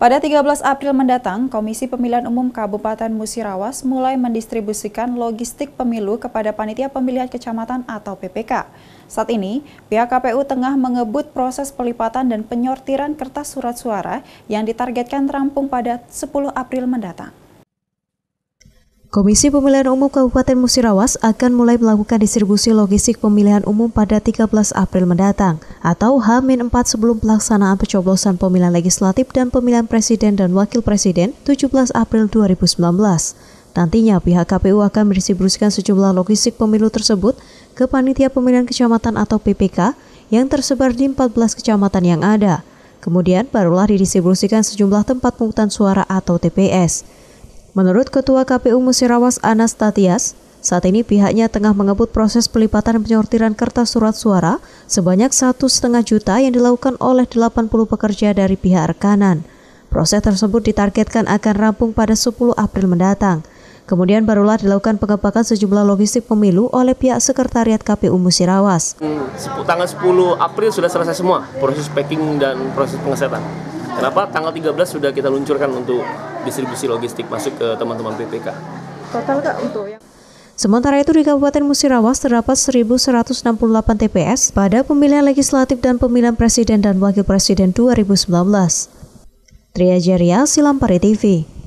Pada 13 April mendatang, Komisi Pemilihan Umum Kabupaten Musirawas mulai mendistribusikan logistik pemilu kepada Panitia Pemilihan Kecamatan atau PPK. Saat ini, pihak KPU tengah mengebut proses pelipatan dan penyortiran kertas surat suara yang ditargetkan rampung pada 10 April mendatang. Komisi Pemilihan Umum Kabupaten Musirawas akan mulai melakukan distribusi logistik pemilihan umum pada 13 April mendatang atau H-4 sebelum pelaksanaan pencoblosan pemilihan legislatif dan pemilihan presiden dan wakil presiden 17 April 2019. Nantinya pihak KPU akan mendistribusikan sejumlah logistik pemilu tersebut ke panitia pemilihan kecamatan atau PPK yang tersebar di 14 kecamatan yang ada. Kemudian barulah didistribusikan sejumlah tempat pungutan suara atau TPS. Menurut Ketua KPU Musirawas Anas Tatias, saat ini pihaknya tengah mengebut proses pelipatan penyortiran kertas surat suara sebanyak satu setengah juta yang dilakukan oleh 80 pekerja dari pihak rekanan. Proses tersebut ditargetkan akan rampung pada 10 April mendatang. Kemudian barulah dilakukan pengepakan sejumlah logistik pemilu oleh pihak Sekretariat KPU Musirawas. Tanggal 10 April sudah selesai semua proses packing dan proses pengesetan. Kenapa tanggal 13 sudah kita luncurkan untuk distribusi logistik masuk ke teman-teman PPK? Total Kak untuk yang Sementara itu di Kabupaten Musirawas terdapat 1.168 TPS pada pemilihan legislatif dan pemilihan presiden dan wakil presiden 2019. Tria Jeria, Silampari TV.